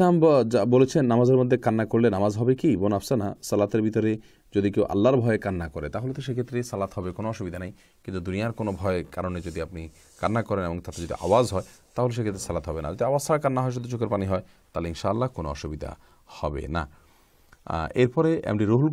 ইসলাম যা বলেছেন নামাজের মধ্যে কান্না করলে নামাজ হবে কি বোন আফসানা সালাতের ভিতরে যদি কেউ আল্লাহর ভয়ে কান্না করে তাহলে তো সেক্ষেত্রে সালাত হবে কোনো অসুবিধা নেই কিন্তু দুনিয়ার কোনো ভয়ের কারণে যদি আপনি কান্না করেন এবং তাতে যদি আওয়াজ হয় তাহলে সেক্ষেত্রে সালাত হবে না যদি আওয়াজ ছাড়া কান্না হয় শুধু চোখের পানি হয় তাহলে ইনশাআল্লাহ কোনো অসুবিধা হবে না এরপরে এমডি রুহুল